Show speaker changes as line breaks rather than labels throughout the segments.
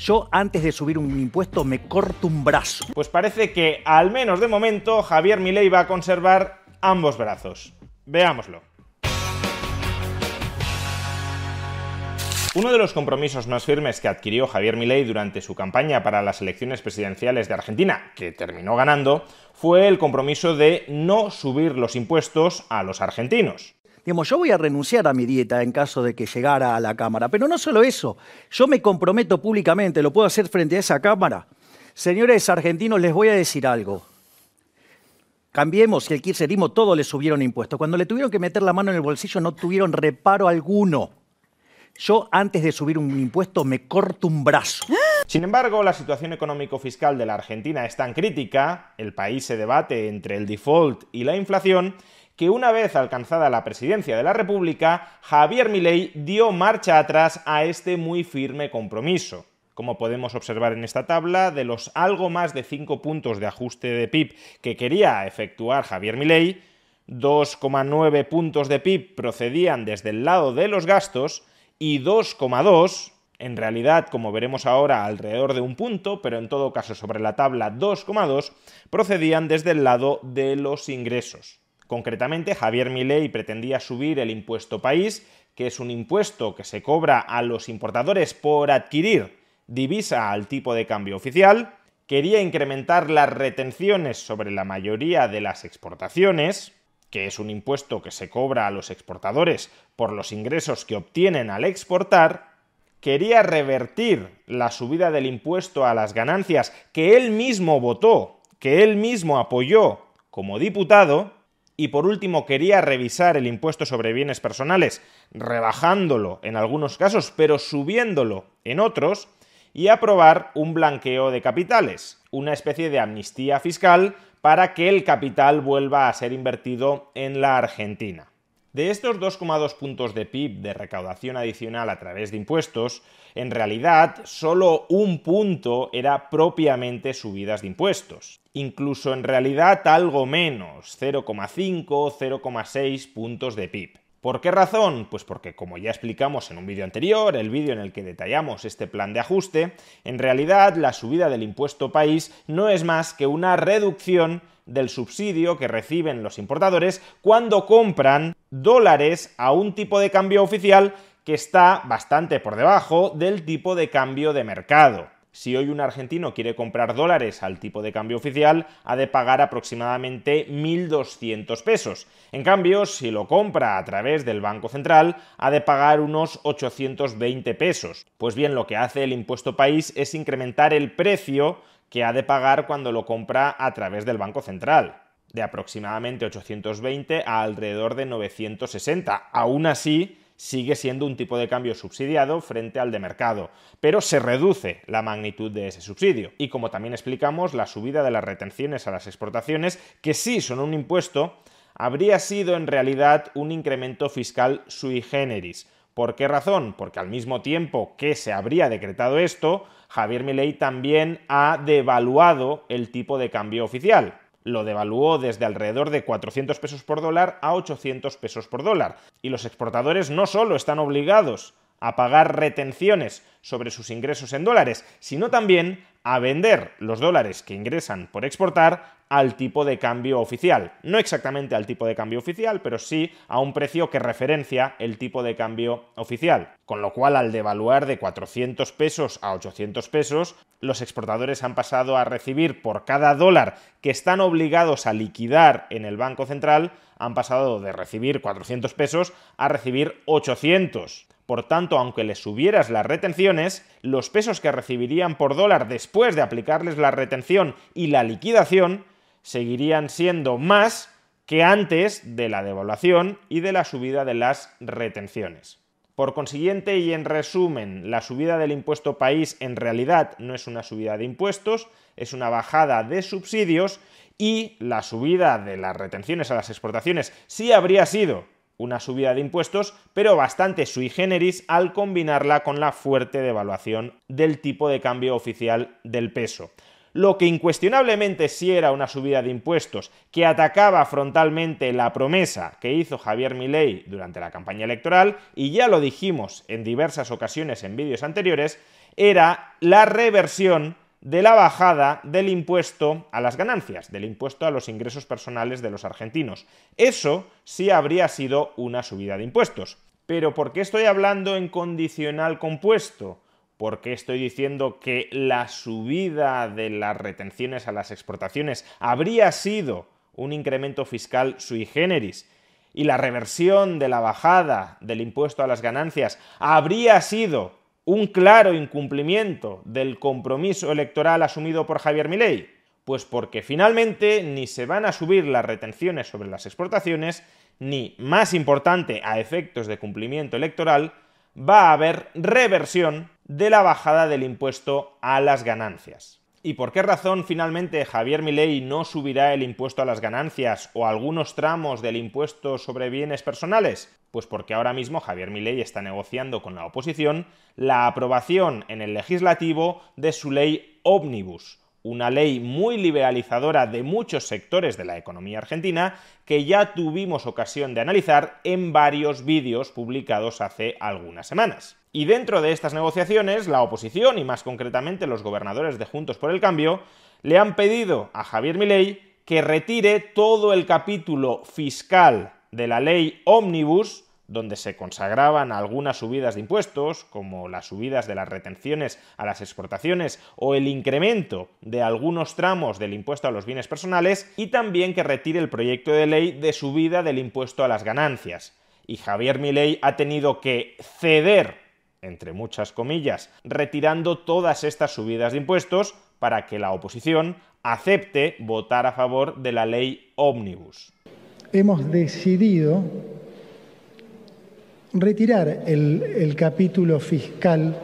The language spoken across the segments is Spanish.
Yo antes de subir un impuesto me corto un brazo. Pues parece que, al menos de momento, Javier Milei va a conservar ambos brazos. Veámoslo. Uno de los compromisos más firmes que adquirió Javier Milei durante su campaña para las elecciones presidenciales de Argentina, que terminó ganando, fue el compromiso de no subir los impuestos a los argentinos yo voy a renunciar a mi dieta en caso de que llegara a la Cámara. Pero no solo eso, yo me comprometo públicamente, lo puedo hacer frente a esa Cámara. Señores argentinos, les voy a decir algo. Cambiemos el kirchnerismo, todo le subieron impuestos. Cuando le tuvieron que meter la mano en el bolsillo no tuvieron reparo alguno. Yo antes de subir un impuesto me corto un brazo. ¡Ah! Sin embargo, la situación económico-fiscal de la Argentina es tan crítica, el país se debate entre el default y la inflación, que una vez alcanzada la presidencia de la República, Javier Milei dio marcha atrás a este muy firme compromiso. Como podemos observar en esta tabla, de los algo más de 5 puntos de ajuste de PIB que quería efectuar Javier Milei, 2,9 puntos de PIB procedían desde el lado de los gastos y 2,2 en realidad, como veremos ahora, alrededor de un punto, pero en todo caso sobre la tabla 2,2, procedían desde el lado de los ingresos. Concretamente, Javier Milei pretendía subir el impuesto país, que es un impuesto que se cobra a los importadores por adquirir divisa al tipo de cambio oficial, quería incrementar las retenciones sobre la mayoría de las exportaciones, que es un impuesto que se cobra a los exportadores por los ingresos que obtienen al exportar, quería revertir la subida del impuesto a las ganancias que él mismo votó, que él mismo apoyó como diputado, y por último quería revisar el impuesto sobre bienes personales, rebajándolo en algunos casos, pero subiéndolo en otros, y aprobar un blanqueo de capitales, una especie de amnistía fiscal para que el capital vuelva a ser invertido en la Argentina. De estos 2,2 puntos de PIB de recaudación adicional a través de impuestos, en realidad solo un punto era propiamente subidas de impuestos. Incluso en realidad algo menos, 0,5, 0,6 puntos de PIB. ¿Por qué razón? Pues porque, como ya explicamos en un vídeo anterior, el vídeo en el que detallamos este plan de ajuste, en realidad la subida del impuesto país no es más que una reducción del subsidio que reciben los importadores cuando compran dólares a un tipo de cambio oficial que está bastante por debajo del tipo de cambio de mercado. Si hoy un argentino quiere comprar dólares al tipo de cambio oficial, ha de pagar aproximadamente 1.200 pesos. En cambio, si lo compra a través del Banco Central, ha de pagar unos 820 pesos. Pues bien, lo que hace el impuesto país es incrementar el precio que ha de pagar cuando lo compra a través del Banco Central de aproximadamente 820 a alrededor de 960. Aún así, sigue siendo un tipo de cambio subsidiado frente al de mercado, pero se reduce la magnitud de ese subsidio. Y como también explicamos, la subida de las retenciones a las exportaciones, que sí son un impuesto, habría sido en realidad un incremento fiscal sui generis. ¿Por qué razón? Porque al mismo tiempo que se habría decretado esto, Javier Milei también ha devaluado el tipo de cambio oficial lo devaluó desde alrededor de 400 pesos por dólar a 800 pesos por dólar. Y los exportadores no solo están obligados a pagar retenciones sobre sus ingresos en dólares, sino también a vender los dólares que ingresan por exportar al tipo de cambio oficial. No exactamente al tipo de cambio oficial, pero sí a un precio que referencia el tipo de cambio oficial. Con lo cual, al devaluar de 400 pesos a 800 pesos, los exportadores han pasado a recibir por cada dólar que están obligados a liquidar en el Banco Central, han pasado de recibir 400 pesos a recibir 800. Por tanto, aunque les subieras las retenciones, los pesos que recibirían por dólar después después de aplicarles la retención y la liquidación, seguirían siendo más que antes de la devaluación y de la subida de las retenciones. Por consiguiente, y en resumen, la subida del impuesto país en realidad no es una subida de impuestos, es una bajada de subsidios y la subida de las retenciones a las exportaciones sí habría sido una subida de impuestos, pero bastante sui generis al combinarla con la fuerte devaluación del tipo de cambio oficial del peso. Lo que incuestionablemente sí era una subida de impuestos que atacaba frontalmente la promesa que hizo Javier Milei durante la campaña electoral, y ya lo dijimos en diversas ocasiones en vídeos anteriores, era la reversión de la bajada del impuesto a las ganancias, del impuesto a los ingresos personales de los argentinos. Eso sí habría sido una subida de impuestos. Pero ¿por qué estoy hablando en condicional compuesto? porque estoy diciendo que la subida de las retenciones a las exportaciones habría sido un incremento fiscal sui generis? y la reversión de la bajada del impuesto a las ganancias habría sido un claro incumplimiento del compromiso electoral asumido por Javier Milei? Pues porque finalmente ni se van a subir las retenciones sobre las exportaciones, ni, más importante a efectos de cumplimiento electoral, va a haber reversión de la bajada del impuesto a las ganancias. ¿Y por qué razón finalmente Javier Milei no subirá el impuesto a las ganancias o algunos tramos del impuesto sobre bienes personales? Pues porque ahora mismo Javier Milei está negociando con la oposición la aprobación en el legislativo de su ley ómnibus, una ley muy liberalizadora de muchos sectores de la economía argentina que ya tuvimos ocasión de analizar en varios vídeos publicados hace algunas semanas. Y dentro de estas negociaciones, la oposición, y más concretamente los gobernadores de Juntos por el Cambio, le han pedido a Javier Milei que retire todo el capítulo fiscal de la ley Omnibus, donde se consagraban algunas subidas de impuestos, como las subidas de las retenciones a las exportaciones o el incremento de algunos tramos del impuesto a los bienes personales, y también que retire el proyecto de ley de subida del impuesto a las ganancias. Y Javier Milei ha tenido que ceder entre muchas comillas, retirando todas estas subidas de impuestos para que la oposición acepte votar a favor de la ley ómnibus. Hemos decidido retirar el, capítulo fiscal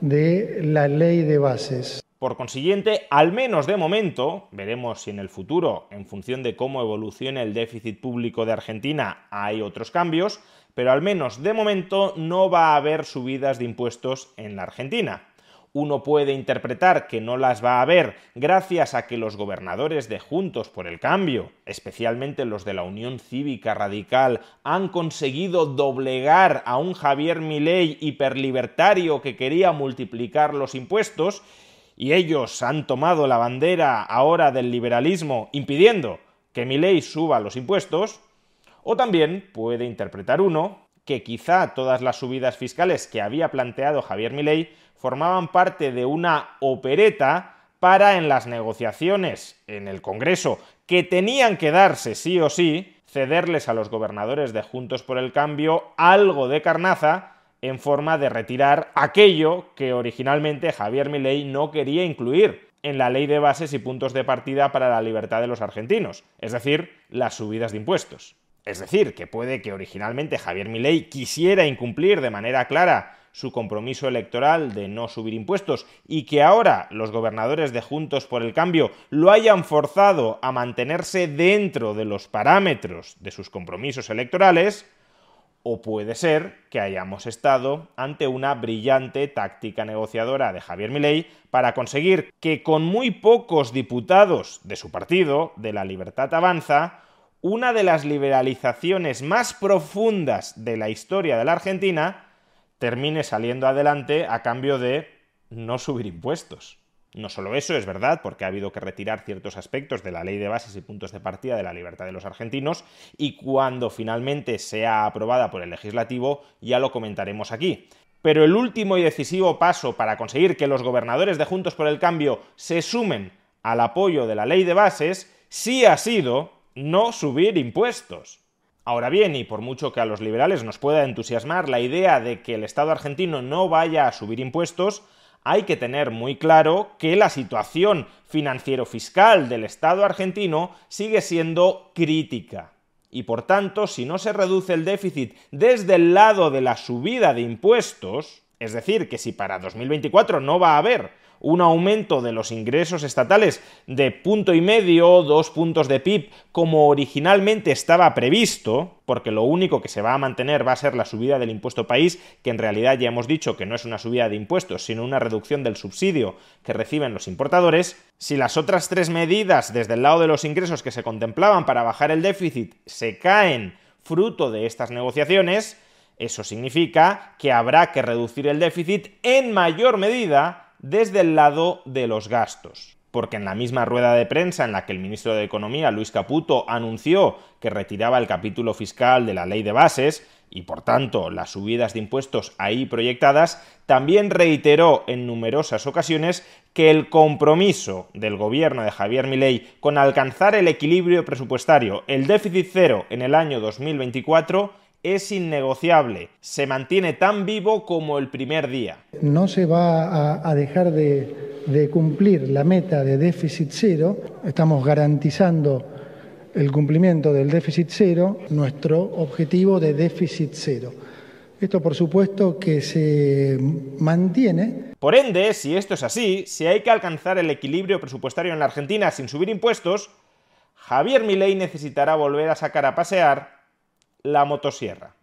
de la ley de bases. Por consiguiente, al menos de momento, veremos si en el futuro, en función de cómo evolucione el déficit público de Argentina, hay otros cambios, pero al menos de momento no va a haber subidas de impuestos en la Argentina. Uno puede interpretar que no las va a haber gracias a que los gobernadores de Juntos por el Cambio, especialmente los de la Unión Cívica Radical, han conseguido doblegar a un Javier Milei hiperlibertario que quería multiplicar los impuestos, y ellos han tomado la bandera ahora del liberalismo impidiendo que Milei suba los impuestos, o también puede interpretar uno que quizá todas las subidas fiscales que había planteado Javier Milei formaban parte de una opereta para en las negociaciones en el Congreso, que tenían que darse sí o sí, cederles a los gobernadores de Juntos por el Cambio algo de carnaza en forma de retirar aquello que originalmente Javier Milei no quería incluir en la ley de bases y puntos de partida para la libertad de los argentinos, es decir, las subidas de impuestos. Es decir, que puede que originalmente Javier Milei quisiera incumplir de manera clara su compromiso electoral de no subir impuestos y que ahora los gobernadores de Juntos por el Cambio lo hayan forzado a mantenerse dentro de los parámetros de sus compromisos electorales, o puede ser que hayamos estado ante una brillante táctica negociadora de Javier Milei para conseguir que con muy pocos diputados de su partido, de la Libertad Avanza, una de las liberalizaciones más profundas de la historia de la Argentina termine saliendo adelante a cambio de no subir impuestos. No solo eso es verdad, porque ha habido que retirar ciertos aspectos de la ley de bases y puntos de partida de la libertad de los argentinos, y cuando finalmente sea aprobada por el legislativo ya lo comentaremos aquí. Pero el último y decisivo paso para conseguir que los gobernadores de Juntos por el Cambio se sumen al apoyo de la ley de bases sí ha sido no subir impuestos. Ahora bien, y por mucho que a los liberales nos pueda entusiasmar la idea de que el Estado argentino no vaya a subir impuestos, hay que tener muy claro que la situación financiero-fiscal del Estado argentino sigue siendo crítica. Y por tanto, si no se reduce el déficit desde el lado de la subida de impuestos, es decir, que si para 2024 no va a haber un aumento de los ingresos estatales de punto y medio, dos puntos de PIB, como originalmente estaba previsto, porque lo único que se va a mantener va a ser la subida del impuesto país, que en realidad ya hemos dicho que no es una subida de impuestos, sino una reducción del subsidio que reciben los importadores, si las otras tres medidas desde el lado de los ingresos que se contemplaban para bajar el déficit se caen fruto de estas negociaciones, eso significa que habrá que reducir el déficit en mayor medida desde el lado de los gastos. Porque en la misma rueda de prensa en la que el ministro de Economía, Luis Caputo, anunció que retiraba el capítulo fiscal de la ley de bases, y por tanto las subidas de impuestos ahí proyectadas, también reiteró en numerosas ocasiones que el compromiso del gobierno de Javier Milei con alcanzar el equilibrio presupuestario, el déficit cero en el año 2024, es innegociable. Se mantiene tan vivo como el primer día. No se va a, dejar de, de cumplir la meta de déficit cero. Estamos garantizando el cumplimiento del déficit cero, nuestro objetivo de déficit cero. Esto por supuesto que se mantiene. Por ende, si esto es así, si hay que alcanzar el equilibrio presupuestario en la Argentina sin subir impuestos, Javier Milei necesitará volver a sacar a pasear la motosierra.